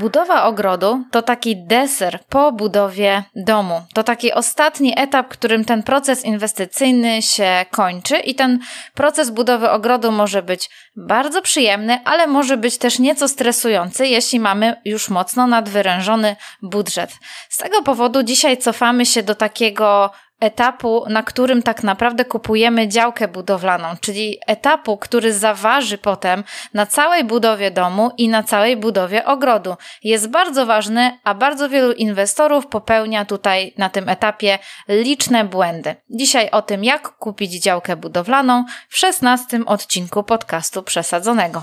budowa ogrodu to taki deser po budowie domu. To taki ostatni etap, którym ten proces inwestycyjny się kończy i ten proces budowy ogrodu może być bardzo przyjemny, ale może być też nieco stresujący, jeśli mamy już mocno nadwyrężony budżet. Z tego powodu dzisiaj cofamy się do takiego etapu, na którym tak naprawdę kupujemy działkę budowlaną, czyli etapu, który zaważy potem na całej budowie domu i na całej budowie ogrodu. Jest bardzo ważny, a bardzo wielu inwestorów popełnia tutaj na tym etapie liczne błędy. Dzisiaj o tym, jak kupić działkę budowlaną w szesnastym odcinku podcastu przesadzonego.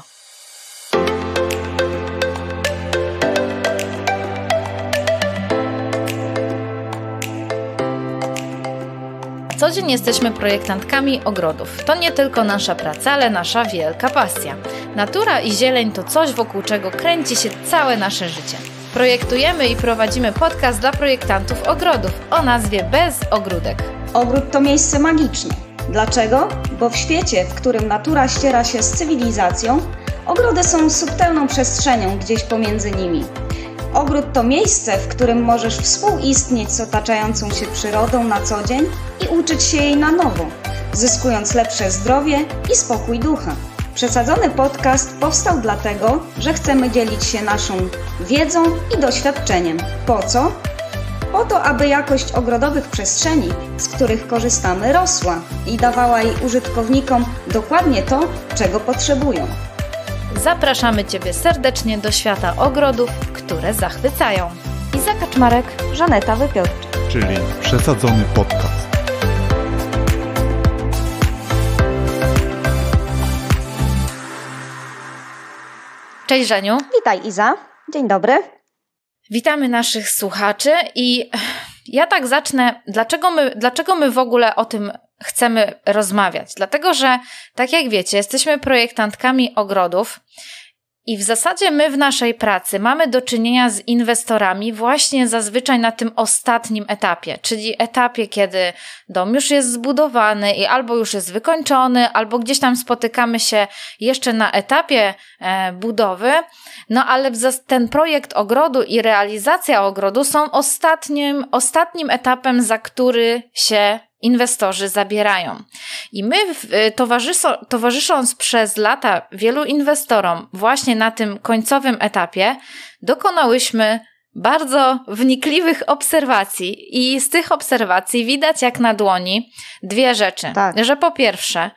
co dzień jesteśmy projektantkami ogrodów. To nie tylko nasza praca, ale nasza wielka pasja. Natura i zieleń to coś, wokół czego kręci się całe nasze życie. Projektujemy i prowadzimy podcast dla projektantów ogrodów o nazwie Bez Ogródek. Ogród to miejsce magiczne. Dlaczego? Bo w świecie, w którym natura ściera się z cywilizacją, ogrody są subtelną przestrzenią gdzieś pomiędzy nimi. Ogród to miejsce, w którym możesz współistnieć z otaczającą się przyrodą na co dzień i uczyć się jej na nowo, zyskując lepsze zdrowie i spokój ducha. Przesadzony podcast powstał dlatego, że chcemy dzielić się naszą wiedzą i doświadczeniem. Po co? Po to, aby jakość ogrodowych przestrzeni, z których korzystamy, rosła i dawała jej użytkownikom dokładnie to, czego potrzebują. Zapraszamy Ciebie serdecznie do świata ogrodów, które zachwycają. Iza Kaczmarek, Żaneta Wypiorcz. Czyli Przesadzony Podcast. Cześć Żeniu. Witaj Iza. Dzień dobry. Witamy naszych słuchaczy i ja tak zacznę. Dlaczego my, dlaczego my w ogóle o tym chcemy rozmawiać. Dlatego, że tak jak wiecie, jesteśmy projektantkami ogrodów. I w zasadzie my w naszej pracy mamy do czynienia z inwestorami właśnie zazwyczaj na tym ostatnim etapie, czyli etapie, kiedy dom już jest zbudowany i albo już jest wykończony, albo gdzieś tam spotykamy się jeszcze na etapie e, budowy, no ale ten projekt ogrodu i realizacja ogrodu są ostatnim, ostatnim etapem, za który się inwestorzy zabierają. I my, y, towarzysząc przez lata wielu inwestorom właśnie na tym końcowym etapie, dokonałyśmy bardzo wnikliwych obserwacji i z tych obserwacji widać jak na dłoni dwie rzeczy. Tak. Że po pierwsze,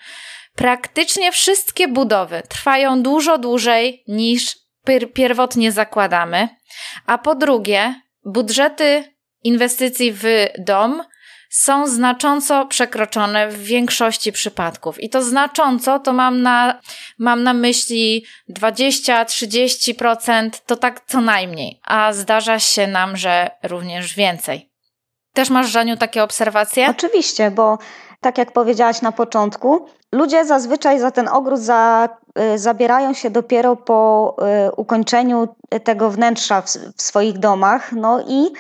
praktycznie wszystkie budowy trwają dużo dłużej niż pierwotnie zakładamy, a po drugie, budżety inwestycji w dom są znacząco przekroczone w większości przypadków. I to znacząco to mam na, mam na myśli 20-30%, to tak co najmniej, a zdarza się nam, że również więcej. Też masz, Żaniu, takie obserwacje? Oczywiście, bo tak jak powiedziałaś na początku, ludzie zazwyczaj za ten ogród za, y, zabierają się dopiero po y, ukończeniu tego wnętrza w, w, swoich domach. No i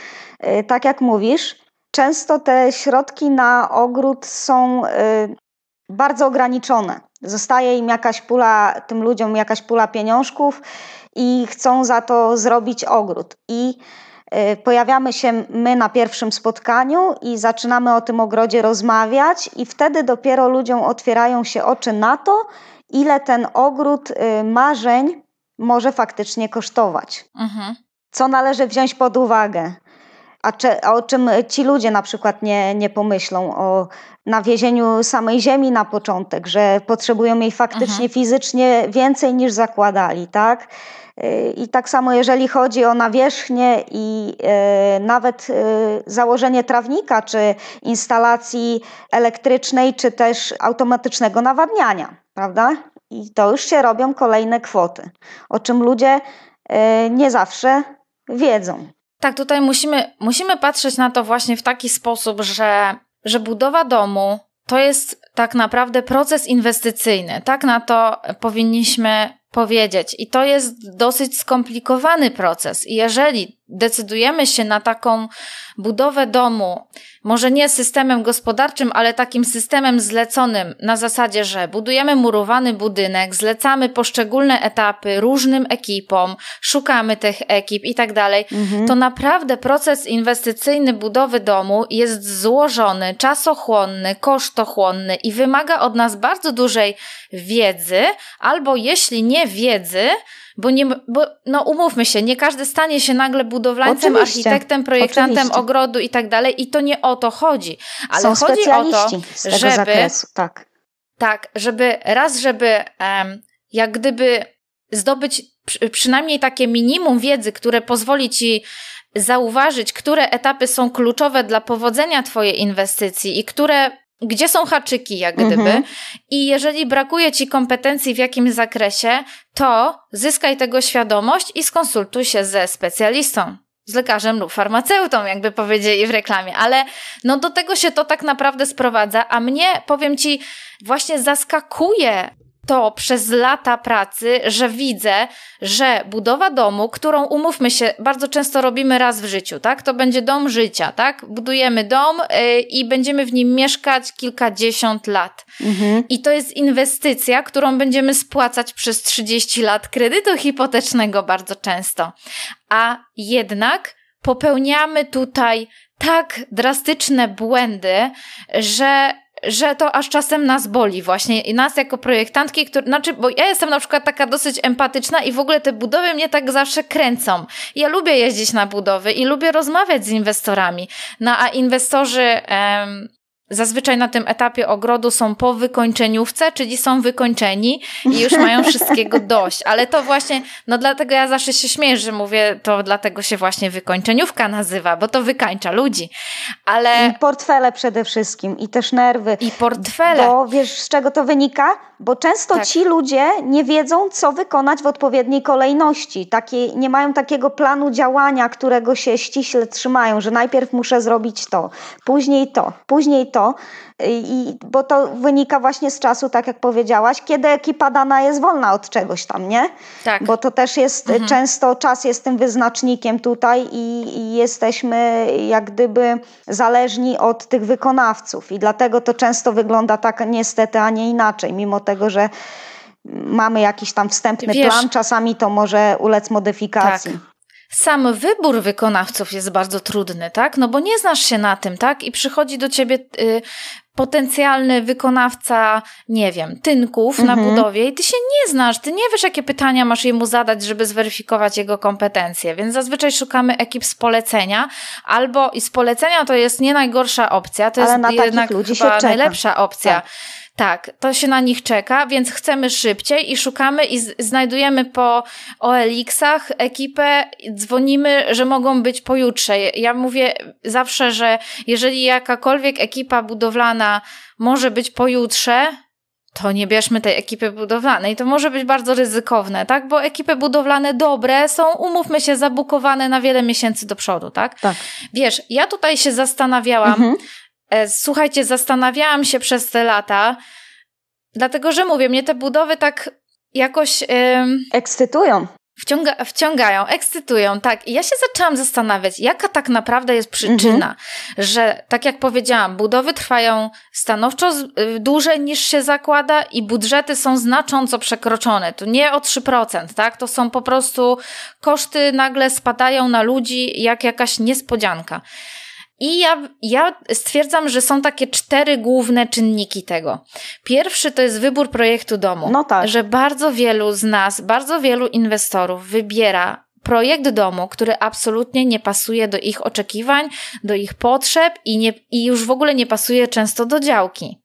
y, tak jak mówisz, często te środki na ogród są y, bardzo ograniczone. Zostaje im jakaś pula, tym ludziom jakaś pula pieniążków i chcą za to zrobić ogród. I y, pojawiamy się my na pierwszym spotkaniu i zaczynamy o tym ogrodzie rozmawiać, i wtedy dopiero ludziom otwierają się oczy na to, ile ten ogród y, marzeń może faktycznie kosztować. Mhm. Co należy wziąć pod uwagę? a, czy, a o czym ci ludzie na przykład nie, nie pomyślą, o nawiezieniu samej ziemi na początek, że potrzebują jej faktycznie Aha. Mhm. fizycznie więcej niż zakładali, tak? Y, I tak samo jeżeli chodzi o nawierzchnię i y, nawet y, założenie trawnika, czy instalacji elektrycznej, czy też automatycznego nawadniania, prawda? I to już się robią kolejne kwoty, o czym ludzie nie zawsze wiedzą. Tak, tutaj musimy, musimy patrzeć na to właśnie w taki sposób, że, że budowa domu to jest tak naprawdę proces inwestycyjny. Tak na to powinniśmy powiedzieć. I to jest dosyć skomplikowany proces. I jeżeli decydujemy się na taką budowę domu, może nie systemem gospodarczym, ale takim systemem zleconym na zasadzie, że budujemy murowany budynek, zlecamy poszczególne etapy różnym ekipom, szukamy tych ekip i tak dalej, mhm. to naprawdę proces inwestycyjny budowy domu jest złożony, czasochłonny, kosztochłonny i wymaga od nas bardzo dużej wiedzy, albo jeśli nie nie wiedzy, bo, nie, bo no umówmy się, nie każdy stanie się nagle budowlańcem, oczywiście, architektem, projektantem oczywiście. ogrodu i tak dalej i to nie o to chodzi. Ale Są chodzi o to, żeby... Zakresu, tak. tak, żeby raz, żeby um, jak gdyby zdobyć przynajmniej takie minimum wiedzy, które pozwoli ci zauważyć, które etapy są kluczowe dla powodzenia Twojej inwestycji i które gdzie są haczyki, jak gdyby. Mhm. I jeżeli brakuje ci kompetencji w jakimś zakresie, to zyskaj tego świadomość i skonsultuj się ze specjalistą. Z lekarzem lub farmaceutą, jakby powiedzieli w reklamie, ale no do tego się to tak naprawdę sprowadza, a mnie, powiem ci, właśnie zaskakuje to przez lata pracy, że widzę, że budowa domu, którą umówmy się, bardzo często robimy raz w życiu, tak? To będzie dom życia, tak? Budujemy dom yy, i będziemy w nim mieszkać kilkadziesiąt lat. Mhm. I to jest inwestycja, którą będziemy spłacać przez 30 lat kredytu hipotecznego bardzo często. A jednak popełniamy tutaj tak drastyczne błędy, że że to aż czasem nas boli właśnie i nas jako projektantki, które, znaczy, bo ja jestem na przykład taka dosyć empatyczna i w ogóle te budowy mnie tak zawsze kręcą. Ja lubię jeździć na budowy i lubię rozmawiać z inwestorami, no a inwestorzy em, Zazwyczaj na tym etapie ogrodu są po wykończeniówce, czyli są wykończeni i już mają wszystkiego dość. Ale to właśnie, no dlatego ja zawsze się śmieję, że mówię, to dlatego się właśnie wykończeniówka nazywa, bo to wykańcza ludzi. Ale... I portfele przede wszystkim i też nerwy. I portfele. Bo wiesz, z czego to wynika? Bo często tak. ci ludzie nie wiedzą, co wykonać w odpowiedniej kolejności. Takie, nie mają takiego planu działania, którego się ściśle trzymają, że najpierw muszę zrobić to, później to, później to to, i, bo to wynika właśnie z czasu, tak jak powiedziałaś, kiedy ekipa dana jest wolna od czegoś tam, nie? Tak. Bo to też jest mhm. często czas jest tym wyznacznikiem tutaj i, i jesteśmy jak gdyby zależni od tych wykonawców i dlatego to często wygląda tak niestety, a nie inaczej, mimo tego, że mamy jakiś tam wstępny Wiesz, plan, czasami to może ulec modyfikacji. Tak sam wybór wykonawców jest bardzo trudny, tak? No bo nie znasz się na tym, tak? I przychodzi do ciebie y, potencjalny wykonawca, nie wiem, tynków mhm. na budowie i ty się nie znasz, ty nie wiesz, jakie pytania masz jemu zadać, żeby zweryfikować jego kompetencje. Więc zazwyczaj szukamy ekip z polecenia, albo i z polecenia to jest nie najgorsza opcja, to Ale jest na jednak ludzi chyba najlepsza opcja. Tak. Tak, to się na nich czeka, więc chcemy szybciej i szukamy i znajdujemy po OLX-ach ekipę, dzwonimy, że mogą być pojutrze. Ja mówię zawsze, że jeżeli jakakolwiek ekipa budowlana może być pojutrze, to nie bierzmy tej ekipy budowlanej. To może być bardzo ryzykowne, tak? Bo ekipy budowlane dobre są, umówmy się, zabukowane na wiele miesięcy do przodu, tak? tak. Wiesz, ja tutaj się zastanawiałam, mhm. E, słuchajcie, zastanawiałam się przez te lata, dlatego że mówię, mnie te budowy tak jakoś. Ym... Ekscytują. Wciąga wciągają, ekscytują, tak. I ja się zaczęłam zastanawiać, jaka tak naprawdę jest przyczyna, mhm. że tak jak powiedziałam, budowy trwają stanowczo y, dłużej niż się zakłada i budżety są znacząco przekroczone. Tu nie o 3%, tak? To są po prostu koszty nagle spadają na ludzi jak jakaś niespodzianka. I ja, ja stwierdzam, że są takie cztery główne czynniki tego. Pierwszy to jest wybór projektu domu. No tak. Że bardzo wielu z nas, bardzo wielu inwestorów wybiera projekt domu, który absolutnie nie pasuje do ich oczekiwań, do ich potrzeb i, nie, i już w ogóle nie pasuje często do działki.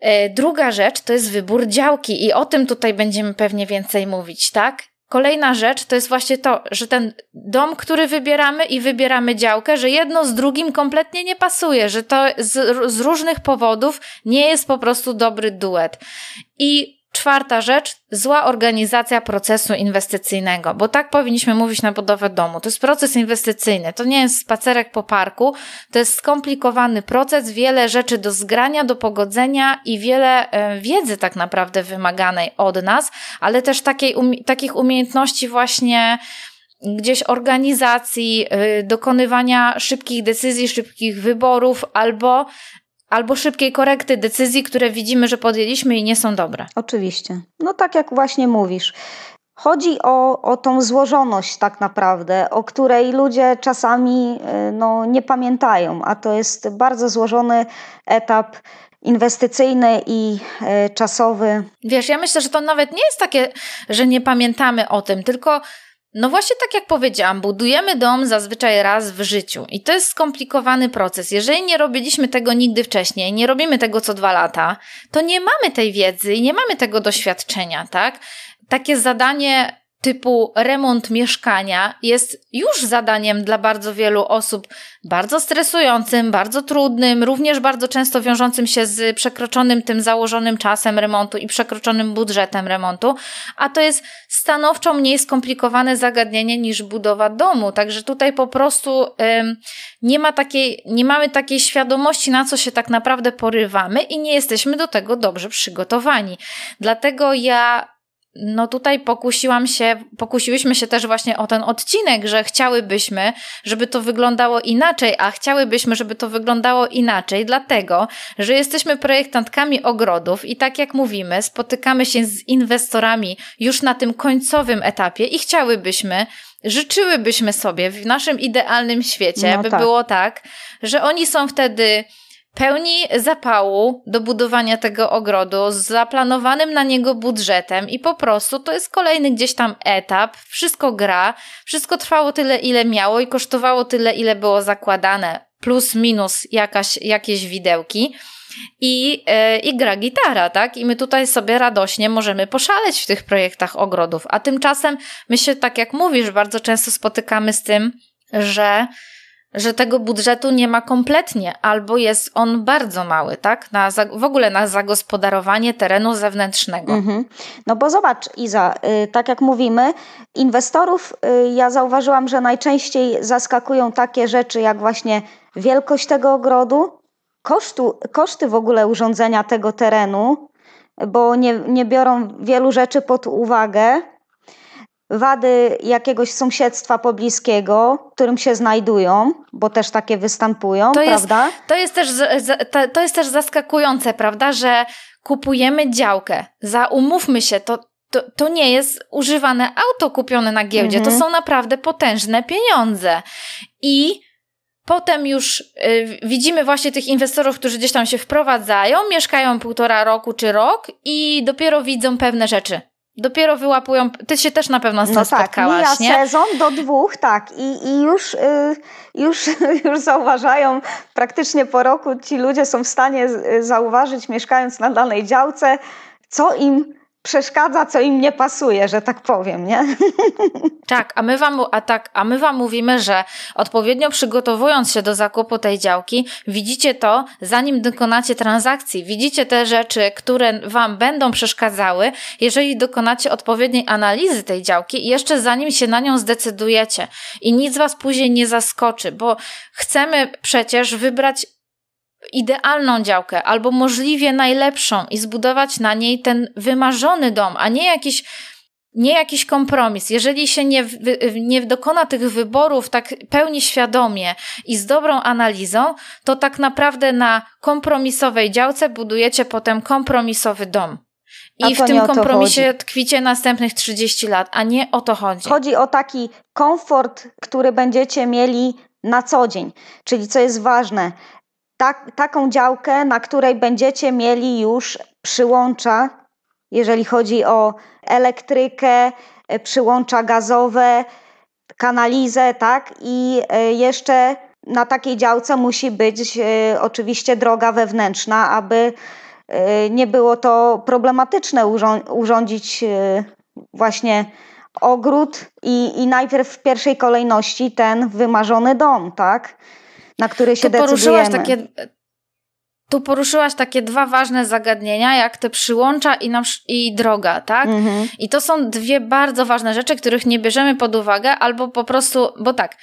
E, druga rzecz to jest wybór działki i o tym tutaj będziemy pewnie więcej mówić, tak? Kolejna rzecz to jest właśnie to, że ten dom, który wybieramy i wybieramy działkę, że jedno z drugim kompletnie nie pasuje, że to z, z różnych powodów nie jest po prostu dobry duet. I Czwarta rzecz, zła organizacja procesu inwestycyjnego, bo tak powinniśmy mówić na budowę domu. To jest proces inwestycyjny, to nie jest spacerek po parku, to jest skomplikowany proces, wiele rzeczy do zgrania, do pogodzenia i wiele e, wiedzy tak naprawdę wymaganej od nas, ale też takiej, takich umiejętności właśnie gdzieś organizacji, y, dokonywania szybkich decyzji, szybkich wyborów albo albo szybkiej korekty decyzji, które widzimy, że podjęliśmy i nie są dobre. Oczywiście. No tak jak właśnie mówisz. Chodzi o, o tą złożoność, tak naprawdę, o której ludzie czasami y, no, nie pamiętają, a to jest bardzo złożony etap inwestycyjny i y, czasowy. Wiesz, ja myślę, że to nawet nie jest takie, że nie pamiętamy o tym, tylko no właśnie tak jak powiedziałam, budujemy dom zazwyczaj raz w życiu i to jest skomplikowany proces. Jeżeli nie robiliśmy tego nigdy wcześniej, nie robimy tego co dwa lata, to nie mamy tej wiedzy i nie mamy tego doświadczenia, tak? Takie zadanie typu remont mieszkania jest już zadaniem dla bardzo wielu osób bardzo stresującym, bardzo trudnym, również bardzo często wiążącym się z przekroczonym tym założonym czasem remontu i przekroczonym budżetem remontu, a to jest stanowczo mniej skomplikowane zagadnienie niż budowa domu. Także tutaj po prostu ym, nie ma takiej, nie mamy takiej świadomości, na co się tak naprawdę porywamy i nie jesteśmy do tego dobrze przygotowani. Dlatego ja no tutaj pokusiłam się, pokusiłyśmy się też właśnie o ten odcinek, że chciałybyśmy, żeby to wyglądało inaczej, a chciałybyśmy, żeby to wyglądało inaczej, dlatego, że jesteśmy projektantkami ogrodów i tak jak mówimy, spotykamy się z inwestorami już na tym końcowym etapie i chciałybyśmy, życzyłybyśmy sobie w naszym idealnym świecie, no by tak. było tak, że oni są wtedy pełni zapału do budowania tego ogrodu z zaplanowanym na niego budżetem i po prostu to jest kolejny gdzieś tam etap, wszystko gra, wszystko trwało tyle ile miało i kosztowało tyle ile było zakładane, plus minus jakaś, jakieś widełki. I, yy, I gra gitara, tak? I my tutaj sobie radośnie możemy poszaleć w tych projektach ogrodów. A tymczasem my się, tak jak mówisz, bardzo często spotykamy z tym, że że tego budżetu nie ma kompletnie, albo jest on bardzo mały, tak? Na, w ogóle na zagospodarowanie terenu zewnętrznego. Mhm. No bo zobacz, Iza, y, tak jak mówimy, inwestorów y, ja zauważyłam, że najczęściej zaskakują takie rzeczy, jak właśnie wielkość tego ogrodu, kosztu, koszty w ogóle urządzenia tego terenu, bo nie, nie biorą wielu rzeczy pod uwagę wady jakiegoś sąsiedztwa pobliskiego, w którym się znajdują, bo też takie występują, to prawda? Jest, to, jest też, to jest też zaskakujące, prawda, że kupujemy działkę, zaumówmy się, to, to, to nie jest używane auto kupione na giełdzie, mhm. to są naprawdę potężne pieniądze. I Potem już y, widzimy właśnie tych inwestorów, którzy gdzieś tam się wprowadzają, mieszkają półtora roku czy rok i dopiero widzą pewne rzeczy dopiero wyłapują. Ty się też na pewno z tym no tak, spotkałaś, nie? sezon do dwóch, tak. I, i już, y, już, już zauważają, praktycznie po roku ci ludzie są w stanie y, zauważyć, mieszkając na danej działce, co im przeszkadza, co im nie pasuje, że tak powiem, nie? Tak, a my wam, a tak, a my wam mówimy, że odpowiednio przygotowując się do zakupu tej działki, widzicie to, zanim dokonacie transakcji. Widzicie te rzeczy, które wam będą przeszkadzały, jeżeli dokonacie odpowiedniej analizy tej działki, jeszcze zanim się na nią zdecydujecie. I nic was później nie zaskoczy, bo chcemy przecież wybrać idealną działkę albo możliwie najlepszą i zbudować na niej ten wymarzony dom, a nie jakiś nie jakiś kompromis. Jeżeli się nie, nie dokona tych wyborów tak pełni świadomie i z dobrą analizą, to tak naprawdę na kompromisowej działce budujecie potem kompromisowy dom. I w tym kompromisie chodzi. tkwicie następnych 30 lat, a nie o to chodzi. Chodzi o taki komfort, który będziecie mieli na co dzień. Czyli co jest ważne, tak, taką działkę, na której będziecie mieli już przyłącza, jeżeli chodzi o elektrykę, e, przyłącza gazowe, kanalizę, tak? I e, jeszcze na takiej działce musi być e, oczywiście droga wewnętrzna, aby nie było to problematyczne urządzić właśnie ogród i, i najpierw w pierwszej kolejności ten wymarzony dom, tak? na które się tu poruszyłaś Takie, tu poruszyłaś takie dwa ważne zagadnienia, jak te przyłącza i, i droga, tak? Mhm. I to są dwie bardzo ważne rzeczy, których nie bierzemy pod uwagę, albo po prostu, bo tak,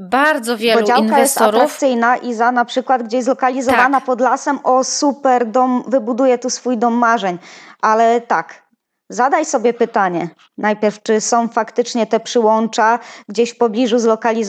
bardzo wielu Bo inwestorów. jest atrakcyjna i za na przykład gdzieś zlokalizowana tak. pod lasem, o super dom, wybuduje tu swój dom marzeń. Ale tak, Zadaj sobie pytanie najpierw, czy są faktycznie te przyłącza gdzieś w pobliżu y,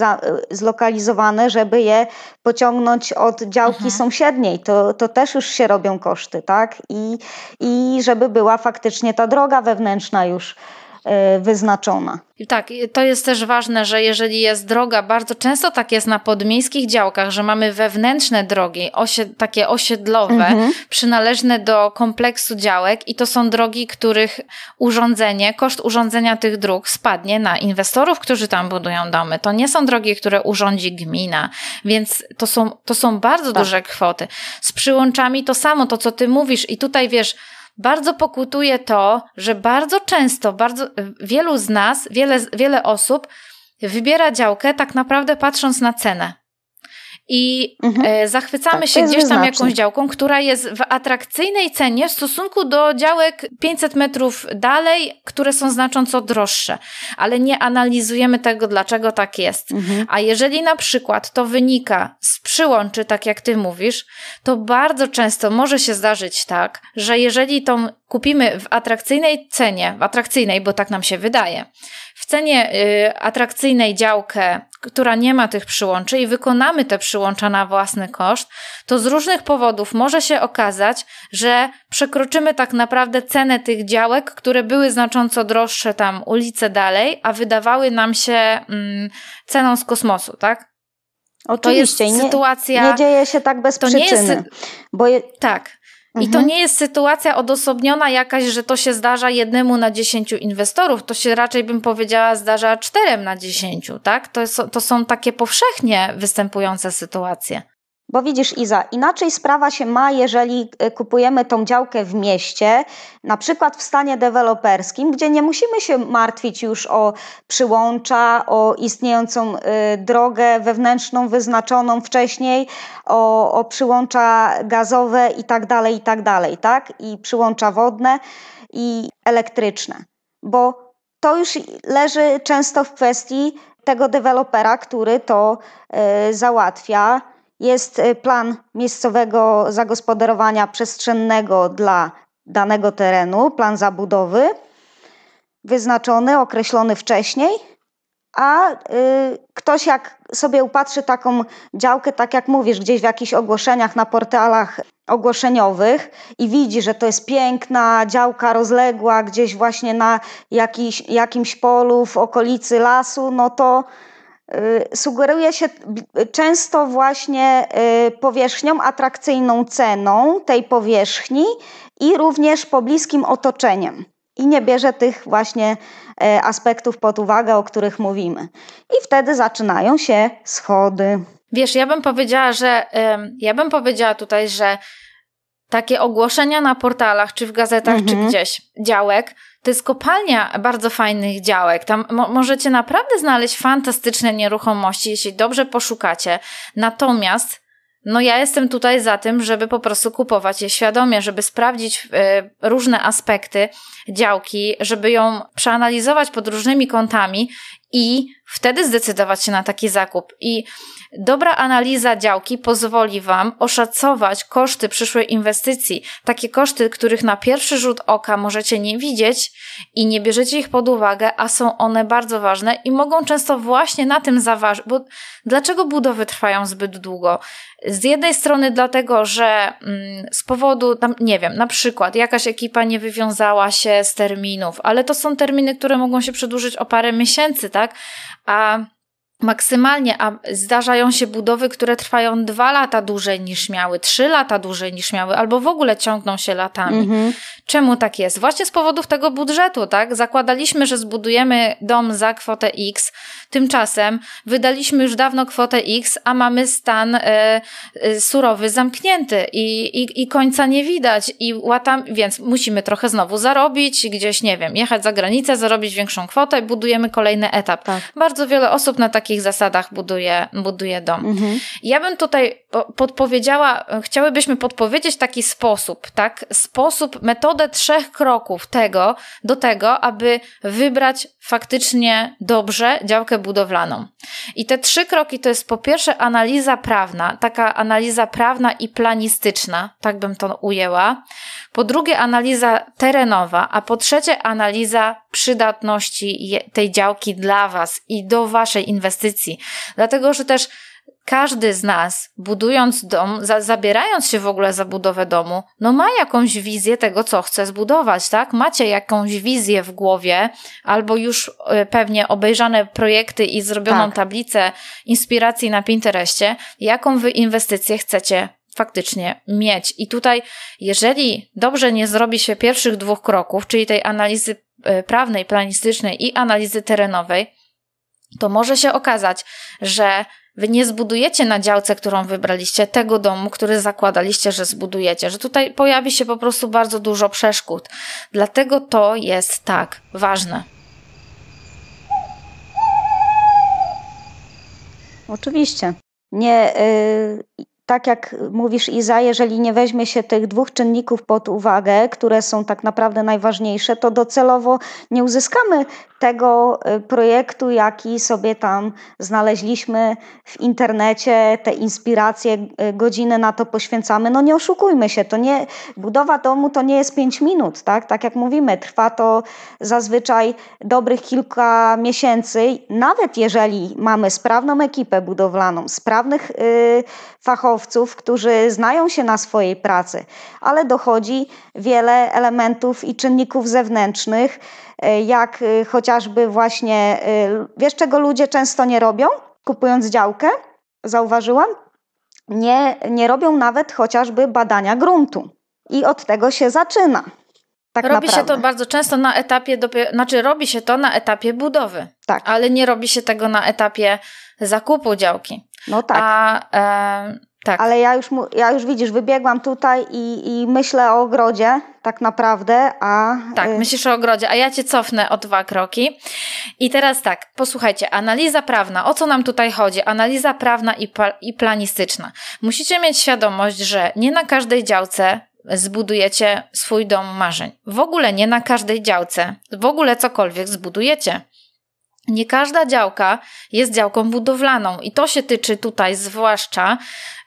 zlokalizowane, żeby je pociągnąć od działki mhm. sąsiedniej. To, to też już się robią koszty, tak? I, I żeby była faktycznie ta droga wewnętrzna już E, wyznaczona. Tak, to jest też ważne, że jeżeli jest droga, bardzo często tak jest na podmiejskich działkach, że mamy wewnętrzne drogi, osied takie osiedlowe, mhm. przynależne do kompleksu działek i to są drogi, których urządzenie, koszt urządzenia tych dróg spadnie na inwestorów, którzy tam budują domy. To nie są drogi, które urządzi gmina, więc to są, to są bardzo tak. duże kwoty. Z przyłączami to samo, to co ty mówisz i tutaj wiesz, bardzo pokutuje to, że bardzo często, bardzo y, wielu z nas, wiele, wiele osób wybiera działkę tak naprawdę patrząc na cenę i mhm. E, zachwycamy tak, się gdzieś tam jakąś działką, która jest w atrakcyjnej cenie w stosunku do działek 500 metrów dalej, które są znacząco droższe, ale nie analizujemy tego, dlaczego tak jest. Mhm. A jeżeli na przykład to wynika z przyłączy, tak jak ty mówisz, to bardzo często może się zdarzyć tak, że jeżeli tą kupimy w atrakcyjnej cenie, w atrakcyjnej, bo tak nam się wydaje, w cenie y, atrakcyjnej działkę, która nie ma tych przyłączy i wykonamy te przyłącza na własny koszt, to z różnych powodów może się okazać, że przekroczymy tak naprawdę cenę tych działek, które były znacząco droższe tam ulice dalej, a wydawały nam się mm, ceną z kosmosu, tak? Oczywiście, to jest sytuacja, nie, nie dzieje się tak bez przyczyny. Jest, bo je, tak. I to mhm. nie jest sytuacja odosobniona jakaś, że to się zdarza jednemu na dziesięciu inwestorów. To się raczej bym powiedziała zdarza czterem na dziesięciu, tak? To, to są takie powszechnie występujące sytuacje. Bo widzisz, Iza, inaczej sprawa się ma, jeżeli e, kupujemy tą działkę w mieście, na przykład w stanie deweloperskim, gdzie nie musimy się martwić już o przyłącza, o istniejącą e, drogę wewnętrzną wyznaczoną wcześniej, o, o przyłącza gazowe i tak dalej i tak, tak? I przyłącza wodne i elektryczne. Bo to już leży często w kwestii tego dewelopera, który to y, załatwia jest y, plan miejscowego zagospodarowania przestrzennego dla danego terenu, plan zabudowy wyznaczony, określony wcześniej, a y, ktoś jak sobie upatrzy taką działkę, tak jak mówisz, gdzieś w jakichś ogłoszeniach na portalach ogłoszeniowych i widzi, że to jest piękna działka rozległa gdzieś właśnie na jakimś polu w okolicy lasu, no to Y, sugeruje się często właśnie y, powierzchnią, atrakcyjną ceną tej powierzchni i również pobliskim otoczeniem. I nie bierze tych właśnie y, aspektów pod uwagę, o których mówimy. I wtedy zaczynają się schody. Wiesz, ja bym powiedziała, że ja bym powiedziała tutaj, że takie ogłoszenia na portalach, czy w gazetach, mhm. czy gdzieś działek. To jest kopalnia bardzo fajnych działek. Tam mo możecie naprawdę znaleźć fantastyczne nieruchomości, jeśli dobrze poszukacie. Natomiast no ja jestem tutaj za tym, żeby po prostu kupować je świadomie, żeby sprawdzić y, różne aspekty działki, żeby ją przeanalizować pod różnymi kątami i wtedy zdecydować się na taki zakup. I Dobra analiza działki pozwoli Wam oszacować koszty przyszłej inwestycji, takie koszty, których na pierwszy rzut oka możecie nie widzieć i nie bierzecie ich pod uwagę, a są one bardzo ważne i mogą często właśnie na tym zaważyć, bo dlaczego budowy trwają zbyt długo? Z jednej strony dlatego, że mm, z powodu, nie wiem, na przykład jakaś ekipa nie wywiązała się z terminów, ale to są terminy, które mogą się przedłużyć o parę miesięcy, tak? A maksymalnie, a zdarzają się budowy, które trwają dwa lata dłużej niż miały, trzy lata dłużej niż miały, albo w ogóle ciągną się latami. Mhm. Czemu tak jest? Właśnie z powodów tego budżetu, tak? Zakładaliśmy, że zbudujemy dom za kwotę X, Tymczasem wydaliśmy już dawno kwotę X, a mamy stan e, e, surowy zamknięty i, i, i końca nie widać i łatam, więc musimy trochę znowu zarobić, gdzieś, nie wiem, jechać za granicę, zarobić większą kwotę i budujemy kolejny etap. Tak. Bardzo wiele osób na takich zasadach buduje, buduje dom. Mhm. Ja bym tutaj podpowiedziała, chciałybyśmy podpowiedzieć taki sposób, tak? Sposób, metodę trzech kroków tego, do tego, aby wybrać faktycznie dobrze działkę budowlaną. I te trzy kroki to jest po pierwsze analiza prawna, taka analiza prawna i planistyczna, tak bym to ujęła. Po drugie analiza terenowa, a po trzecie analiza przydatności tej działki dla Was i do Waszej inwestycji. Dlatego, że też każdy z nas, budując dom, za, zabierając się w ogóle za budowę domu, no ma jakąś wizję tego, co chce zbudować, tak? Macie jakąś wizję w głowie, albo już e, pewnie obejrzane projekty i zrobioną tak. tablicę inspiracji na Pinterestie, jaką wy inwestycję chcecie faktycznie mieć. I tutaj, jeżeli dobrze nie zrobi się pierwszych dwóch kroków, czyli tej analizy e, prawnej, planistycznej i analizy terenowej, to może się okazać, że Wy nie zbudujecie na działce, którą wybraliście, tego domu, który zakładaliście, że zbudujecie, że tutaj pojawi się po prostu bardzo dużo przeszkód. Dlatego to jest tak ważne. Oczywiście. Nie, yy, tak jak mówisz, Iza, jeżeli nie weźmie się tych dwóch czynników pod uwagę, które są tak naprawdę najważniejsze, to docelowo nie uzyskamy tego y, projektu, jaki sobie tam znaleźliśmy w internecie, te inspiracje, y, godziny na to poświęcamy. No nie oszukujmy się, to nie, budowa domu to nie jest 5 minut, tak? Tak jak mówimy, trwa to zazwyczaj dobrych kilka miesięcy, nawet jeżeli mamy sprawną ekipę budowlaną, sprawnych y, fachowców, którzy znają się na swojej pracy, ale dochodzi wiele elementów i czynników zewnętrznych, jak chociażby chociażby właśnie, y, wiesz czego ludzie często nie robią, kupując działkę, zauważyłam? Nie, nie robią nawet chociażby badania gruntu. I od tego się zaczyna. Tak robi naprawdę. się to bardzo często na etapie, znaczy robi się to na etapie budowy, tak. ale nie robi się tego na etapie zakupu działki. No tak. A, e, tak. Ale ja już, ja już widzisz, wybiegłam tutaj i, i myślę o ogrodzie, tak naprawdę, a. Tak, y, myślisz o ogrodzie, a ja cię cofnę o dwa kroki. I teraz tak, posłuchajcie, analiza prawna, o co nam tutaj chodzi? Analiza prawna i, i planistyczna. Musicie mieć świadomość, że nie na każdej działce zbudujecie swój dom marzeń. W ogóle nie na każdej działce, w ogóle cokolwiek zbudujecie. Nie każda działka jest działką budowlaną i to się tyczy tutaj zwłaszcza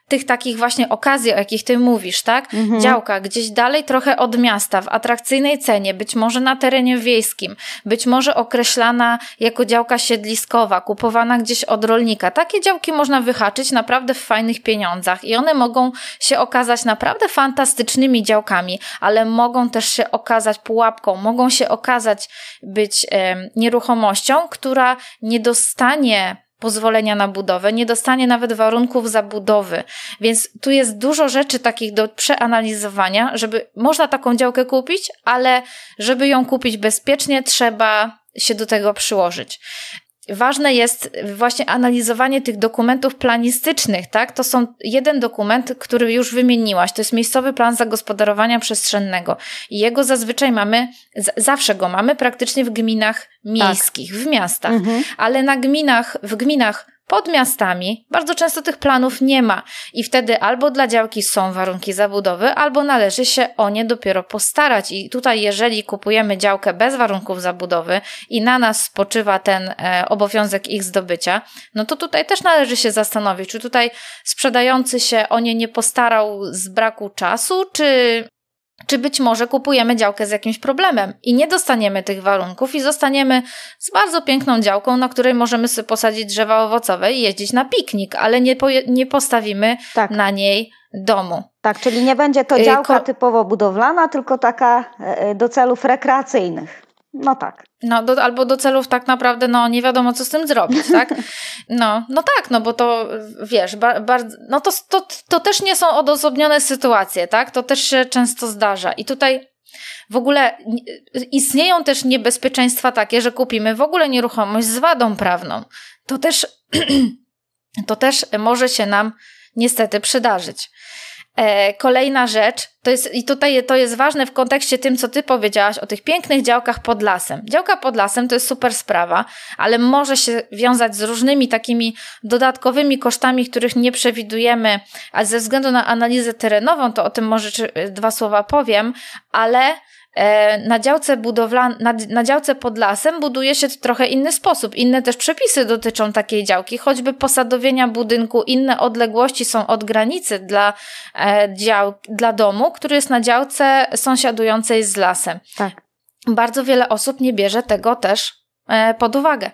tych takich właśnie okazji, o jakich ty mówisz, tak? Mhm. Działka gdzieś dalej trochę od miasta, w atrakcyjnej cenie, być może na terenie wiejskim, być może określana jako działka siedliskowa, kupowana gdzieś od rolnika. Takie działki można wyhaczyć naprawdę w fajnych pieniądzach i one mogą się okazać naprawdę fantastycznymi działkami, ale mogą też się okazać pułapką, mogą się okazać być e, nieruchomością, która nie dostanie pozwolenia na budowę, nie dostanie nawet warunków zabudowy. Więc tu jest dużo rzeczy takich do przeanalizowania, żeby można taką działkę kupić, ale żeby ją kupić bezpiecznie, trzeba się do tego przyłożyć ważne jest właśnie analizowanie tych dokumentów planistycznych, tak? To są jeden dokument, który już wymieniłaś, to jest miejscowy plan zagospodarowania przestrzennego. I jego zazwyczaj mamy, zawsze go mamy praktycznie w gminach miejskich, tak. w miastach, mhm. ale na gminach, w gminach pod miastami bardzo często tych planów nie ma i wtedy albo dla działki są warunki zabudowy, albo należy się o nie dopiero postarać. I tutaj, jeżeli kupujemy działkę bez warunków zabudowy i na nas spoczywa ten e, obowiązek ich zdobycia, no to tutaj też należy się zastanowić, czy tutaj sprzedający się o nie nie postarał z braku czasu, czy czy być może kupujemy działkę z jakimś problemem i nie dostaniemy tych warunków i zostaniemy z bardzo piękną działką, na której możemy sobie posadzić drzewa owocowe i jeździć na piknik, ale nie, po, nie postawimy tak. na niej domu. Tak, czyli nie będzie to y, działka Ko typowo budowlana, tylko taka e, e, do celów rekreacyjnych. No tak. No, do, albo do celów tak naprawdę, no nie wiadomo, co z tym zrobić, tak? No, no tak, no bo to wiesz, bar, no to, to, to też nie są odosobnione sytuacje, tak? To też się często zdarza. I tutaj w ogóle istnieją też niebezpieczeństwa takie, że kupimy w ogóle nieruchomość z wadą prawną. To też, to też może się nam niestety przydarzyć. E, kolejna rzecz, to jest, i tutaj to jest ważne w kontekście tym, co ty powiedziałaś o tych pięknych działkach pod lasem. Działka pod lasem to jest super sprawa, ale może się wiązać z różnymi takimi dodatkowymi kosztami, których nie przewidujemy, a ze względu na analizę terenową, to o tym może dwa słowa powiem, ale E, na działce, budowlan- na, na działce pod lasem buduje się w trochę inny sposób. Inne też przepisy dotyczą takiej działki, choćby posadowienia budynku, inne odległości są od granicy dla, e, dział- dla domu, który jest na działce sąsiadującej z lasem. Tak. Bardzo wiele osób nie bierze tego też e, pod uwagę.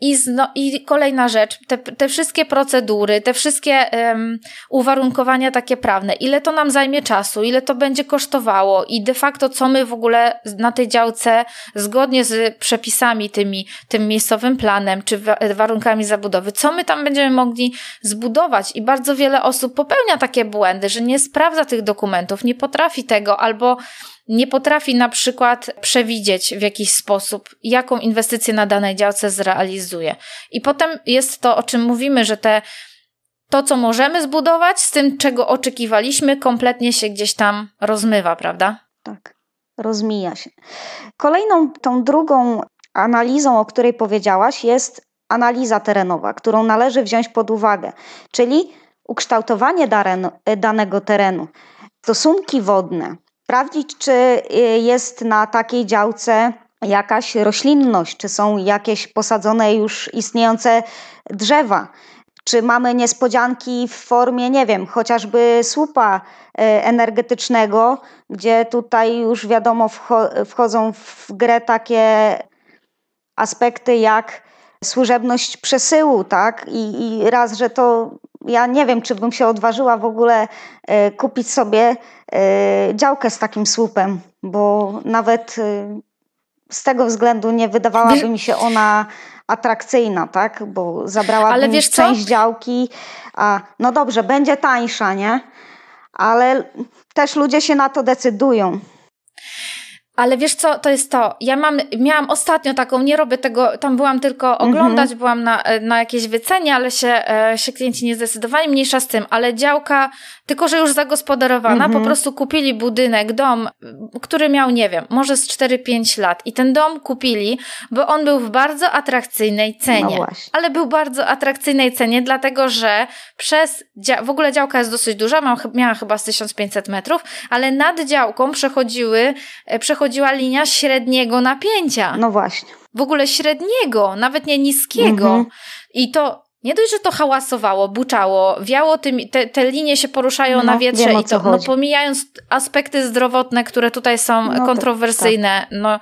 I, zno, I kolejna rzecz, te, te wszystkie procedury, te wszystkie um, uwarunkowania takie prawne, ile to nam zajmie czasu, ile to będzie kosztowało i de facto co my w ogóle na tej działce zgodnie z przepisami tymi, tym miejscowym planem czy wa warunkami zabudowy, co my tam będziemy mogli zbudować. I bardzo wiele osób popełnia takie błędy, że nie sprawdza tych dokumentów, nie potrafi tego albo nie potrafi na przykład przewidzieć w jakiś sposób, jaką inwestycję na danej działce zrealizuje. I potem jest to, o czym mówimy, że te, to, co możemy zbudować, z tym, czego oczekiwaliśmy, kompletnie się gdzieś tam rozmywa, prawda? Tak, rozmija się. Kolejną, tą drugą analizą, o której powiedziałaś, jest analiza terenowa, którą należy wziąć pod uwagę, czyli ukształtowanie danego terenu, stosunki wodne, sprawdzić, czy y, jest na takiej działce jakaś roślinność, czy są jakieś posadzone już istniejące drzewa. Czy mamy niespodzianki w formie, nie wiem, chociażby słupa y, energetycznego, gdzie tutaj już wiadomo wchodzą w grę takie aspekty jak służebność przesyłu, tak? I, I, raz, że to ja nie wiem, czy bym się odważyła w ogóle e, kupić sobie e, działkę z takim słupem, bo nawet e, z tego względu nie wydawałaby mi się ona atrakcyjna, tak? Bo zabrała mi część co? działki, a no dobrze, będzie tańsza, nie? Ale też ludzie się na to decydują. Ale wiesz co, to jest to. Ja mam, miałam ostatnio taką, nie robię tego, tam byłam tylko mhm. oglądać, byłam na, e, na jakieś wycenie, ale się, e, się klienci nie zdecydowali, mniejsza z tym, ale działka, tylko że już zagospodarowana, po mhm. prostu kupili budynek, dom, który miał, nie wiem, może z 4-5 lat. I ten dom kupili, bo on był w bardzo atrakcyjnej cenie. No ale był bardzo atrakcyjnej cenie, dlatego że przez, w ogóle działka jest dosyć duża, miała chyba z 1500 metrów, ale nad działką przechodziły, e, przechodziły przechodziła linia średniego napięcia. No właśnie. W ogóle średniego, nawet nie niskiego. Mhm. I to nie dość, że to hałasowało, buczało, wiało, tym, te, te linie się poruszają no, na wietrze wiem, i to, no, pomijając aspekty zdrowotne, które tutaj są no, kontrowersyjne, tak. no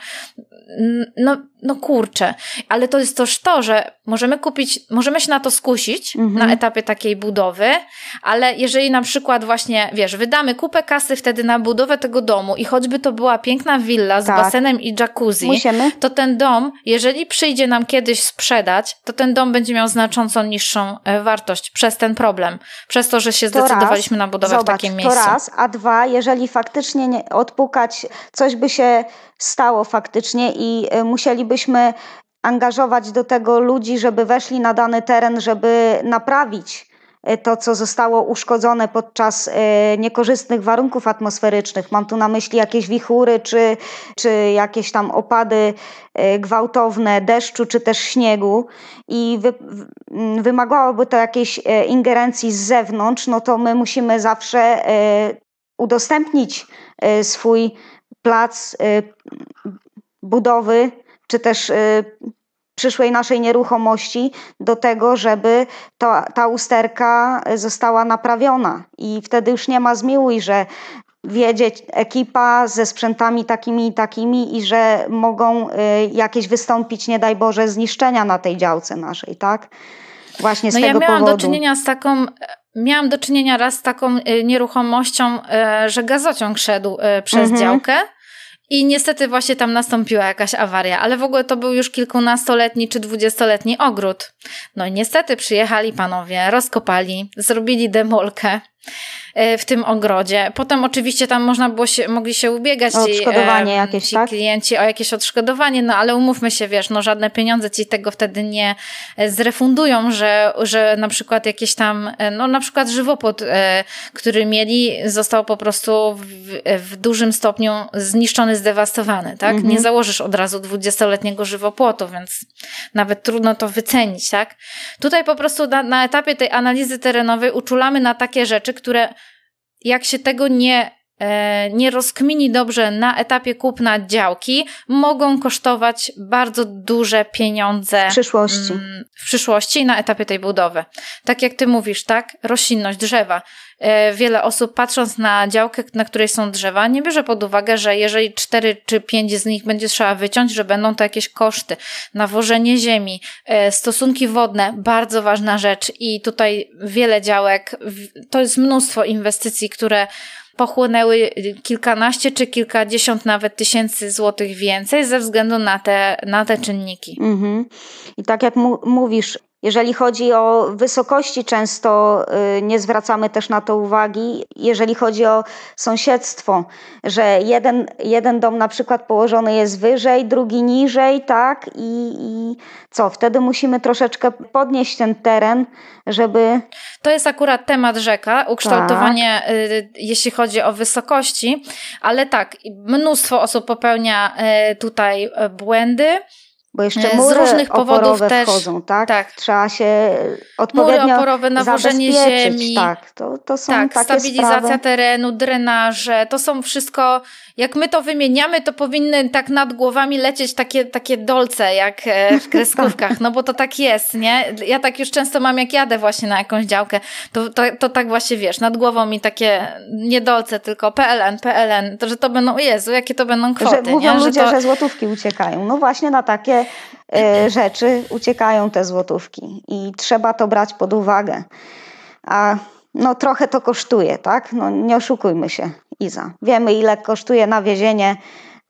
no, no kurczę, ale to jest też to, że możemy kupić, możemy się na to skusić mhm. na etapie takiej budowy, ale jeżeli na przykład właśnie, wiesz, wydamy kupę kasy wtedy na budowę tego domu i choćby to była piękna willa z tak. basenem i jacuzzi, Musimy. to ten dom, jeżeli przyjdzie nam kiedyś sprzedać, to ten dom będzie miał znacząco niższą e, wartość przez ten problem, przez to, że się to zdecydowaliśmy raz, na budowę zobacz, w takim miejscu. To raz, a dwa, jeżeli faktycznie nie, odpukać, coś by się stało faktycznie i y, musielibyśmy angażować do tego ludzi, żeby weszli na dany teren, żeby naprawić y, to, co zostało uszkodzone podczas y, niekorzystnych warunków atmosferycznych. Mam tu na myśli jakieś wichury, czy, czy jakieś tam opady gwałtowne deszczu, czy też śniegu. I wy, mm, wymagałoby to jakiejś ingerencji z zewnątrz, no to my musimy zawsze udostępnić swój plac budowy czy też y, przyszłej naszej nieruchomości do tego, żeby ta, ta usterka została naprawiona. I wtedy już nie ma zmiłuj, że wiedzie ekipa ze sprzętami takimi i takimi i że mogą y, jakieś wystąpić, nie daj Boże, zniszczenia na tej działce naszej, tak? Właśnie z no tego ja miałam powodu. do czynienia z taką Miałam do czynienia raz z taką y, nieruchomością, że gazociąg szedł przez mhm. działkę i niestety właśnie tam nastąpiła jakaś awaria, ale w ogóle to był już kilkunastoletni czy dwudziestoletni ogród. No i niestety przyjechali panowie, rozkopali, zrobili demolkę. E, w tym ogrodzie. Potem oczywiście tam można było się, mogli się ubiegać o odszkodowanie ci, e, jakieś, ci tak? klienci o jakieś odszkodowanie, no ale umówmy się, wiesz, no żadne pieniądze ci tego wtedy nie e, zrefundują, że, że na przykład jakieś tam, no na przykład żywopłot, który mieli, został po prostu w, w dużym stopniu zniszczony, zdewastowany, tak? Mhm. Nie założysz od razu dwudziestoletniego żywopłotu, więc nawet trudno to wycenić, tak? Tutaj po prostu na, na etapie tej analizy terenowej uczulamy na takie rzeczy, które jak się tego nie E, nie rozkmini dobrze na etapie kupna działki, mogą kosztować bardzo duże pieniądze w przyszłości. Mm, w przyszłości na etapie tej budowy. Tak jak ty mówisz, tak? Roślinność drzewa. E, wiele osób patrząc na działkę, na której są drzewa, nie bierze pod uwagę, że jeżeli cztery czy pięć z nich będzie trzeba wyciąć, że będą to jakieś koszty. Nawożenie ziemi, e, stosunki wodne, bardzo ważna rzecz i tutaj wiele działek, to jest mnóstwo inwestycji, które pochłonęły kilkanaście czy kilkadziesiąt nawet tysięcy złotych więcej ze względu na te, na te czynniki. Mhm. I tak jak mu- mówisz, jeżeli chodzi o wysokości, często y, nie zwracamy też na to uwagi. Jeżeli chodzi o sąsiedztwo, że jeden, jeden dom na przykład położony jest wyżej, drugi niżej, tak? I, I co? Wtedy musimy troszeczkę podnieść ten teren, żeby. To jest akurat temat rzeka, ukształtowanie, tak. Y, jeśli chodzi o wysokości, ale tak, mnóstwo osób popełnia y, tutaj błędy bo jeszcze mury z różnych powodów też wchodzą, tak? tak. Trzeba się odpowiednio Mury oporowe, nawożenie ziemi. Tak, to, to są tak, takie stabilizacja sprawy. terenu, drenaże, to są wszystko, jak my to wymieniamy, to powinny tak nad głowami lecieć takie, takie dolce, jak e, w kreskówkach, tak. no bo to tak jest, nie? Ja tak już często mam, jak jadę właśnie na jakąś działkę, to, to, to tak właśnie, wiesz, nad głową mi takie, nie dolce, tylko PLN, PLN, to, że to będą, Jezu, jakie to będą kwoty, że Mówią nie? ludzie, że, to... że złotówki uciekają, no właśnie na takie E, rzeczy uciekają te złotówki i trzeba to brać pod uwagę. A no trochę to kosztuje, tak? No nie oszukujmy się, Iza. Wiemy ile kosztuje nawiezienie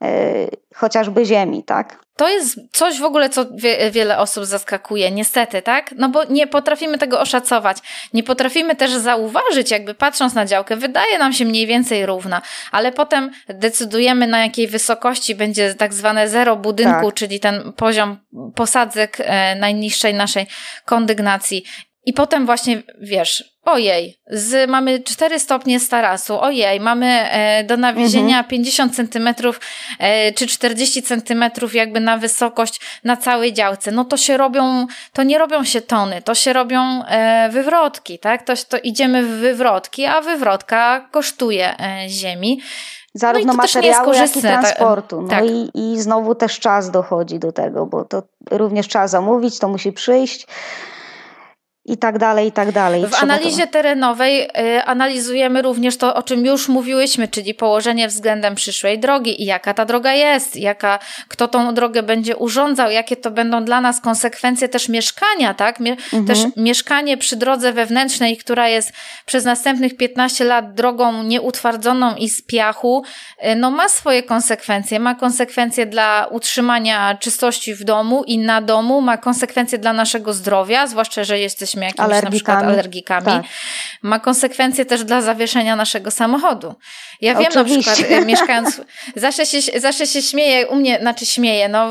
E, chociażby ziemi, tak? To jest coś w ogóle, co wie, wiele osób zaskakuje, niestety, tak? No bo nie potrafimy tego oszacować. Nie potrafimy też zauważyć, jakby patrząc na działkę, wydaje nam się mniej więcej równa, ale potem decydujemy, na jakiej wysokości będzie tak zwane zero budynku, tak. czyli ten poziom posadzek e, najniższej naszej kondygnacji. I potem właśnie, wiesz, ojej, z, mamy 4 stopnie starasu, ojej, mamy e, do nawiezienia mhm. 50 centymetrów e, czy 40 centymetrów jakby na wysokość na całej działce. No to się robią, to nie robią się tony, to się robią e, wywrotki, tak? To, to idziemy w wywrotki, a wywrotka kosztuje e, ziemi. Zarówno no materiału, jak i tak, transportu. No tak. i, i znowu też czas dochodzi do tego, bo to również trzeba zamówić, to musi przyjść i tak dalej, i tak dalej. W analizie to... terenowej y, analizujemy również to, o czym już mówiłyśmy, czyli położenie względem przyszłej drogi i jaka ta droga jest, jaka, kto tą drogę będzie urządzał, jakie to będą dla nas konsekwencje też mieszkania, tak? Mie mhm. Też mieszkanie przy drodze wewnętrznej, która jest przez następnych 15 lat drogą nieutwardzoną i z piachu, y, no ma swoje konsekwencje. Ma konsekwencje dla utrzymania czystości w domu i na domu, ma konsekwencje dla naszego zdrowia, zwłaszcza, że jesteśmy jesteśmy jakimiś alergikami. na przykład alergikami, tak. ma konsekwencje też dla zawieszenia naszego samochodu. Ja wiem Oczywiście. na przykład, e, mieszkając, zawsze się, zawsze się śmieję, u mnie, znaczy śmieję, no,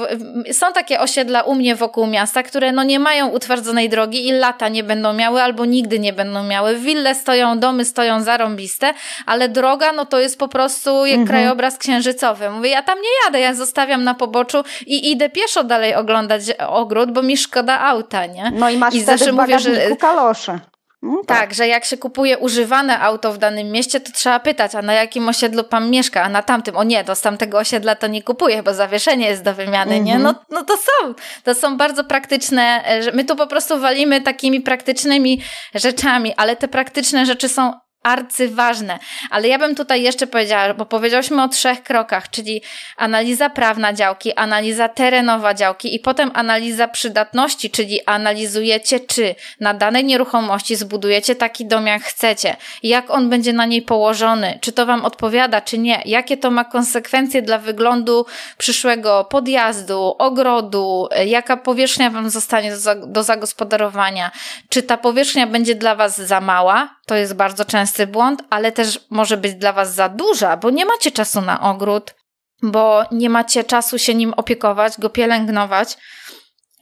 są takie osiedla u mnie wokół miasta, które no nie mają utwardzonej drogi i lata nie będą miały albo nigdy nie będą miały. Wille stoją, domy stoją zarąbiste, ale droga no to jest po prostu jak mhm. krajobraz księżycowy. Mówię, ja tam nie jadę, ja zostawiam na poboczu i idę pieszo dalej oglądać ogród, bo mi szkoda auta, nie? No i masz I wtedy zawsze mówię, że tylko kalosze. No, tak. tak. że jak się kupuje używane auto w danym mieście, to trzeba pytać, a na jakim osiedlu pan mieszka, a na tamtym, o nie, to z tamtego osiedla to nie kupuję, bo zawieszenie jest do wymiany, mm-hmm. nie? No, mhm. no to są, to są bardzo praktyczne, e, my tu po prostu walimy takimi praktycznymi rzeczami, ale te praktyczne rzeczy są arcyważne. Ale ja bym tutaj jeszcze powiedziała, bo powiedzieliśmy o trzech krokach, czyli analiza prawna działki, analiza terenowa działki i potem analiza przydatności, czyli analizujecie, czy na danej nieruchomości zbudujecie taki dom, jak chcecie, jak on będzie na niej położony, czy to Wam odpowiada, czy nie, jakie to ma konsekwencje dla wyglądu przyszłego podjazdu, ogrodu, jaka powierzchnia Wam zostanie do zagospodarowania, czy ta powierzchnia będzie dla Was za mała, to jest bardzo często prosty błąd, ale też może być dla Was za duża, bo nie macie czasu na ogród, bo nie macie czasu się nim opiekować, go pielęgnować.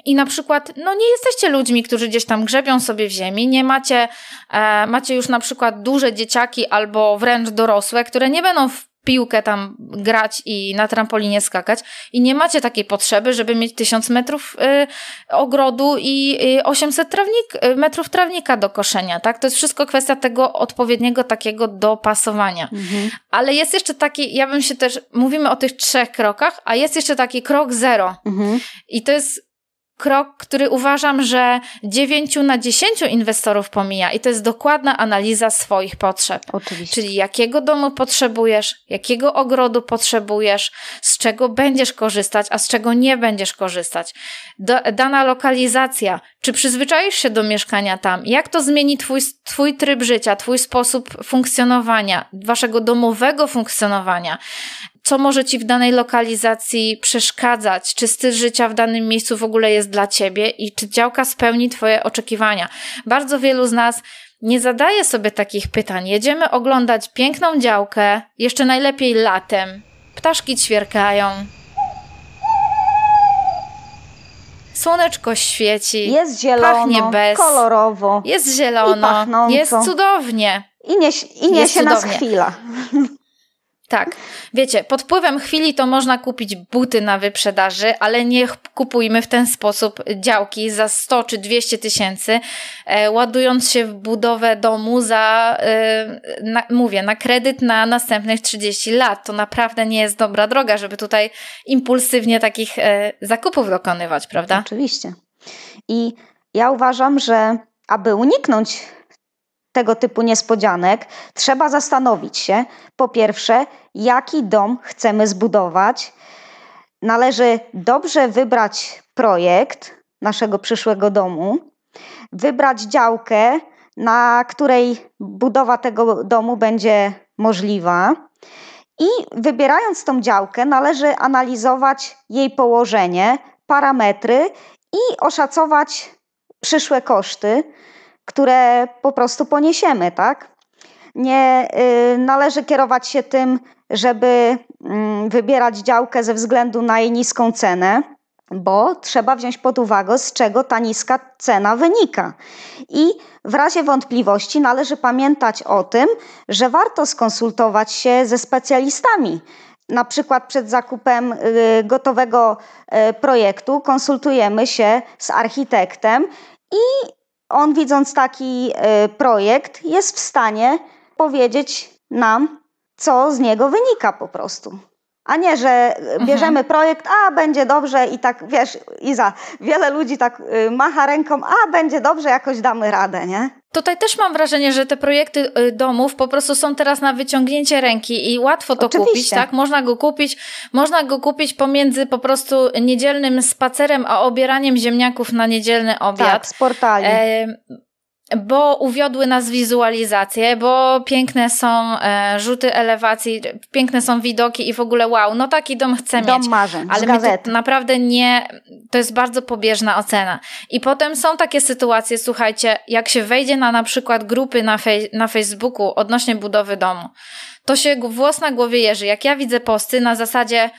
I na przykład, no nie jesteście ludźmi, którzy gdzieś tam grzebią sobie w ziemi, nie macie, e, macie już na przykład duże dzieciaki albo wręcz dorosłe, które nie będą w piłkę tam grać i na trampolinie skakać i nie macie takiej potrzeby, żeby mieć tysiąc metrów y, ogrodu i y, 800 trawnik, y, metrów trawnika do koszenia, tak? To jest wszystko kwestia tego odpowiedniego takiego dopasowania. Mhm. Ale jest jeszcze taki, ja bym się też, mówimy o tych trzech krokach, a jest jeszcze taki krok zero. Mhm. I to jest krok, który uważam, że 9 na 10 inwestorów pomija i to jest dokładna analiza swoich potrzeb. Oczywiście. Czyli jakiego domu potrzebujesz, jakiego ogrodu potrzebujesz, z czego będziesz korzystać, a z czego nie będziesz korzystać. Do, dana lokalizacja, czy przyzwyczaisz się do mieszkania tam, jak to zmieni twój, twój tryb życia, twój sposób funkcjonowania, waszego domowego funkcjonowania co może ci w danej lokalizacji przeszkadzać, czy styl życia w danym miejscu w ogóle jest dla ciebie i czy działka spełni twoje oczekiwania. Bardzo wielu z nas nie zadaje sobie takich pytań. Jedziemy oglądać piękną działkę, jeszcze najlepiej latem. Ptaszki ćwierkają. Słoneczko świeci. Jest zielono, pachnie bez, kolorowo. Jest zielono, jest cudownie. I nie, i nie się cudownie. nas chwila. Tak. Wiecie, pod wpływem chwili to można kupić buty na wyprzedaży, ale nie kupujmy w ten sposób działki za 100 czy 200 tysięcy, e, ładując się w budowę domu za, e, na, mówię, na kredyt na następnych 30 lat. To naprawdę nie jest dobra droga, żeby tutaj impulsywnie takich e, zakupów dokonywać, prawda? Oczywiście. I ja uważam, że aby uniknąć tego typu niespodzianek, trzeba zastanowić się, po pierwsze, jaki dom chcemy zbudować. Należy dobrze wybrać projekt naszego przyszłego domu, wybrać działkę, na której budowa tego domu będzie możliwa. I wybierając tą działkę, należy analizować jej położenie, parametry i oszacować przyszłe koszty które po prostu poniesiemy, tak? Nie y, należy kierować się tym, żeby mm, wybierać działkę ze względu na jej niską cenę, bo trzeba wziąć pod uwagę, z czego ta niska cena wynika. I w razie wątpliwości należy pamiętać o tym, że warto skonsultować się ze specjalistami. Na przykład przed zakupem y, gotowego y, projektu konsultujemy się z architektem i on widząc taki e, projekt jest w stanie powiedzieć nam, co z niego wynika po prostu. A nie, że e, mhm. bierzemy mhm. projekt, a będzie dobrze i tak, wiesz, Iza, wiele ludzi tak y, macha ręką, a będzie dobrze, jakoś damy radę, nie? Tutaj też mam wrażenie, że te projekty y, domów po prostu są teraz na wyciągnięcie ręki i łatwo to Oczywiście. kupić, tak? Można go kupić, można go kupić pomiędzy po prostu niedzielnym spacerem, a obieraniem ziemniaków na niedzielny obiad. Tak, z portali. E, bo uwiodły nas wizualizacje, bo piękne są e, rzuty elewacji, piękne są widoki i w ogóle wow, no taki dom chcę dom mieć. Marzeń, ale to naprawdę nie, to jest bardzo pobieżna ocena. I potem są takie sytuacje, słuchajcie, jak się wejdzie na na przykład grupy na, fej, na Facebooku odnośnie budowy domu, to się włos na głowie jeży. Jak ja widzę posty na zasadzie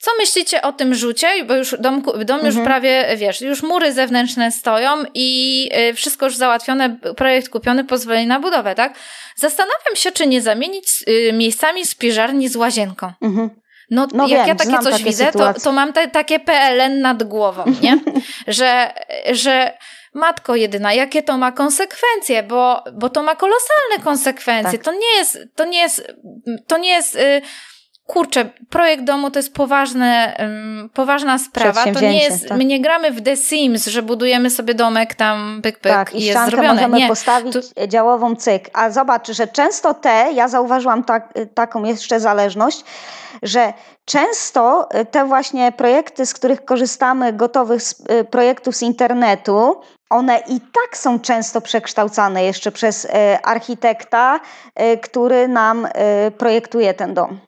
co myślicie o tym rzucie? Bo już dom, dom już mhm. prawie, wiesz, już mury zewnętrzne stoją i y, wszystko już załatwione, projekt kupiony, pozwolenie na budowę, tak? Zastanawiam się, czy nie zamienić y, miejscami spiżarni z łazienką. Mhm. No, no, jak wiem, ja takie coś takie widzę, to, to mam te, takie PLN nad głową, nie? że, że matko jedyna, jakie to ma konsekwencje, bo, bo to ma kolosalne konsekwencje. Tak. To nie jest, to nie jest, to nie jest... Y, kurczę, projekt domu to jest poważne, um, poważna sprawa. To nie jest, tak. my nie gramy w The Sims, że budujemy sobie domek tam pyk pyk tak, i, i jest zrobione. możemy nie. postawić tu... E, działową cyk. A zobacz, że często te, ja zauważyłam tak, e, taką jeszcze zależność, że często e, te właśnie projekty, z których korzystamy, gotowych z, projektów z internetu, one i tak są często przekształcane jeszcze przez architekta, który nam projektuje ten dom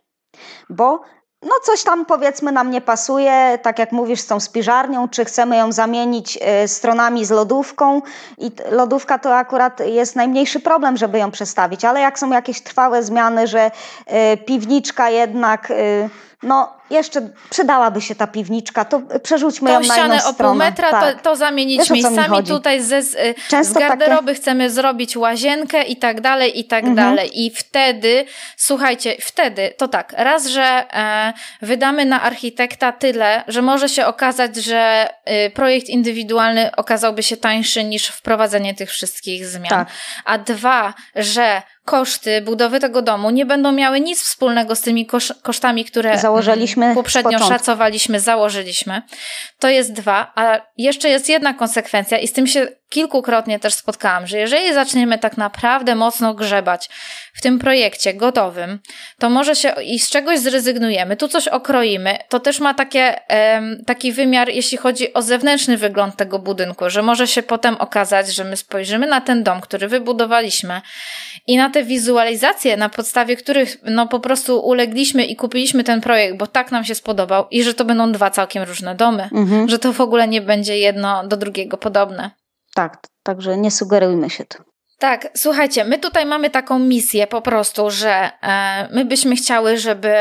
bo no coś tam powiedzmy nam nie pasuje, tak jak mówisz z tą spiżarnią, czy chcemy ją zamienić e, stronami z lodówką i lodówka to akurat jest najmniejszy problem, żeby ją przestawić, ale jak są jakieś trwałe zmiany, że e, piwniczka jednak e, no jeszcze przydałaby się ta piwniczka, to przerzućmy Tą ją na ścianę. stronę. o pół metra, tak. to, to, zamienić Wiesz, miejscami. Tutaj ze, z, y, z garderoby takie... chcemy zrobić łazienkę i tak dalej, i tak mhm. dalej. I wtedy, słuchajcie, wtedy to tak, raz, że e, wydamy na architekta tyle, że może się okazać, że e, projekt indywidualny okazałby się tańszy niż wprowadzenie tych wszystkich zmian. Tak. A dwa, że koszty budowy tego domu nie będą miały nic wspólnego z tymi kosz kosztami, które założyliśmy Poprzednio szacowaliśmy, założyliśmy. To jest dwa, a jeszcze jest jedna konsekwencja i z tym się kilkukrotnie też spotkałam, że jeżeli zaczniemy tak naprawdę mocno grzebać w tym projekcie gotowym, to może się i z czegoś zrezygnujemy, tu coś okroimy. To też ma takie, taki wymiar, jeśli chodzi o zewnętrzny wygląd tego budynku, że może się potem okazać, że my spojrzymy na ten dom, który wybudowaliśmy i na te wizualizacje, na podstawie których no po prostu ulegliśmy i kupiliśmy ten projekt, bo tak nam się spodobał i że to będą dwa całkiem różne domy, mhm. że to w ogóle nie będzie jedno do drugiego podobne. Tak, także nie sugerujmy się tu. Tak, słuchajcie, my tutaj mamy taką misję po prostu, że e, my byśmy chciały, żeby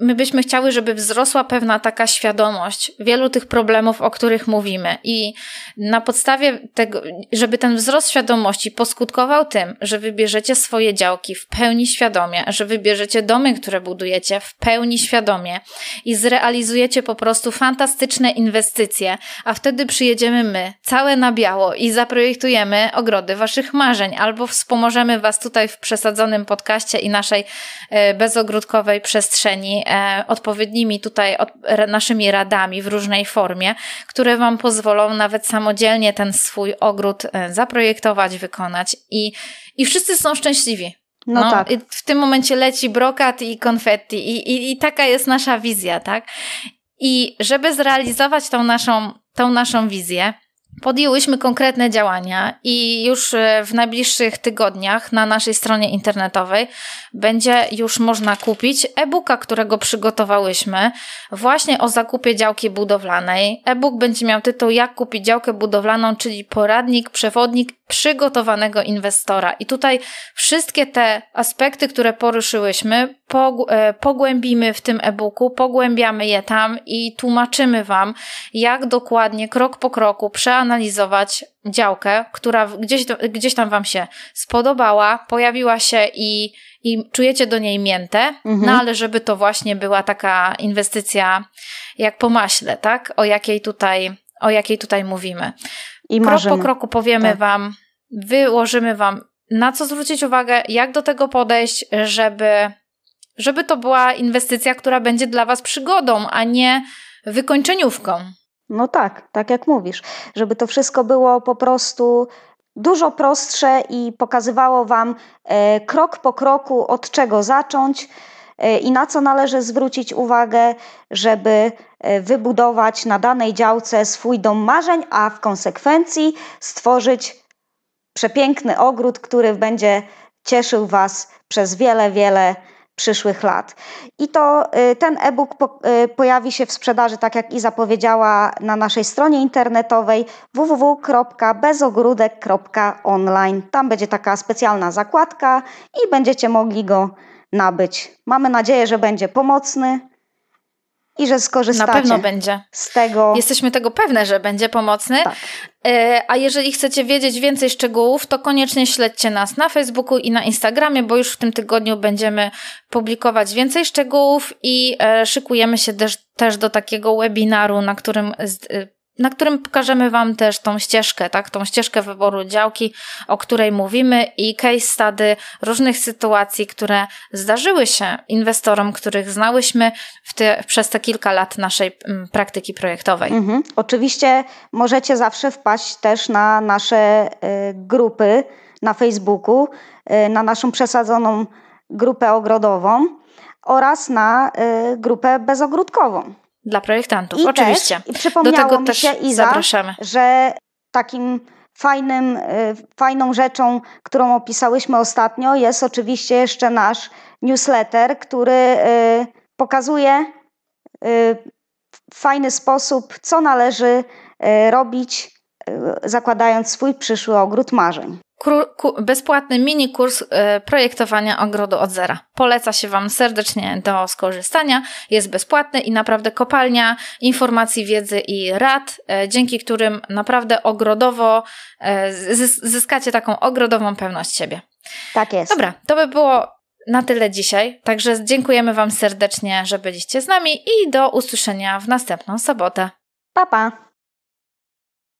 my byśmy chciały, żeby wzrosła pewna taka świadomość wielu tych problemów, o których mówimy. I na podstawie tego, żeby ten wzrost świadomości poskutkował tym, że wybierzecie swoje działki w pełni świadomie, że wybierzecie domy, które budujecie w pełni świadomie i zrealizujecie po prostu fantastyczne inwestycje, a wtedy przyjedziemy my, całe na biało i zaprojektujemy ogrody waszych marzeń albo wspomożemy was tutaj w przesadzonym podcaście i naszej e, bezogródkowej przestrzeni E, odpowiednimi tutaj naszymi radami w różnej formie, które Wam pozwolą nawet samodzielnie ten swój ogród e, zaprojektować, wykonać i, i wszyscy są szczęśliwi. No, no, tak. W tym momencie leci brokat i konfetti, i, i, i taka jest nasza wizja, tak? I żeby zrealizować tą naszą, tą naszą wizję, Podjęłyśmy konkretne działania i już e, w najbliższych tygodniach na naszej stronie internetowej będzie już można kupić e-booka, którego przygotowałyśmy właśnie o zakupie działki budowlanej. E-book będzie miał tytuł Jak kupić działkę budowlaną, czyli poradnik, przewodnik przygotowanego inwestora. I tutaj wszystkie te aspekty, które poruszyłyśmy, E, pogłębimy w tym e-booku, pogłębiamy je tam i tłumaczymy Wam, jak dokładnie krok po kroku przeanalizować działkę, która gdzieś, gdzieś tam Wam się spodobała, pojawiła się i, i czujecie do niej mięte, no, mhm. no ale żeby to właśnie była taka inwestycja jak po maśle, tak? O jakiej tutaj, o jakiej tutaj mówimy. I krok po kroku powiemy tak. Wam, wyłożymy Wam na co zwrócić uwagę, jak do tego podejść, żeby żeby to była inwestycja, która będzie dla Was przygodą, a nie wykończeniówką. No tak, tak jak mówisz, żeby to wszystko było po prostu dużo prostsze i pokazywało Wam e, krok po kroku, od czego zacząć e, i na co należy zwrócić uwagę, żeby e, wybudować na danej działce swój dom marzeń, a w konsekwencji stworzyć przepiękny ogród, który będzie cieszył Was przez wiele, wiele lat przyszłych lat. I to y, ten e-book po, y, pojawi się w sprzedaży, tak jak i zapowiedziała na naszej stronie internetowej www.bezogródek.online. Tam będzie taka specjalna zakładka i będziecie mogli go nabyć. Mamy nadzieję, że będzie pomocny i że skorzystacie. Na pewno będzie. Z tego. Jesteśmy tego pewne, że będzie pomocny. Tak. E, a jeżeli chcecie wiedzieć więcej szczegółów, to koniecznie śledźcie nas na Facebooku i na Instagramie, bo już w tym tygodniu będziemy publikować więcej szczegółów i e, szykujemy się też, też do takiego webinaru, na którym y, na którym pokażemy Wam też tą ścieżkę, tak? Tą ścieżkę wyboru działki, o której mówimy i case study różnych sytuacji, które zdarzyły się inwestorom, których znałyśmy w te, przez te kilka lat naszej mm, praktyki projektowej. Mhm. Oczywiście możecie zawsze wpaść też na nasze y, grupy na Facebooku, y, na naszą przesadzoną grupę ogrodową oraz na y, grupę bezogródkową. Dla projektantów, I oczywiście. Też, I przypomniało Do tego mi się, też Iza, zapraszamy. że takim fajnym, y, fajną rzeczą, którą opisałyśmy ostatnio, jest oczywiście jeszcze nasz newsletter, który y, pokazuje y, w fajny sposób, co należy robić, zakładając swój przyszły ogród marzeń bezpłatny mini kurs e, projektowania ogrodu od zera. Poleca się Wam serdecznie do skorzystania. Jest bezpłatny i naprawdę kopalnia informacji, wiedzy i rad, e, dzięki którym naprawdę ogrodowo e, zyskacie taką ogrodową pewność siebie. Tak jest. Dobra, to by było na tyle dzisiaj. Także dziękujemy Wam serdecznie, że byliście z nami i do usłyszenia w następną sobotę. Pa, pa!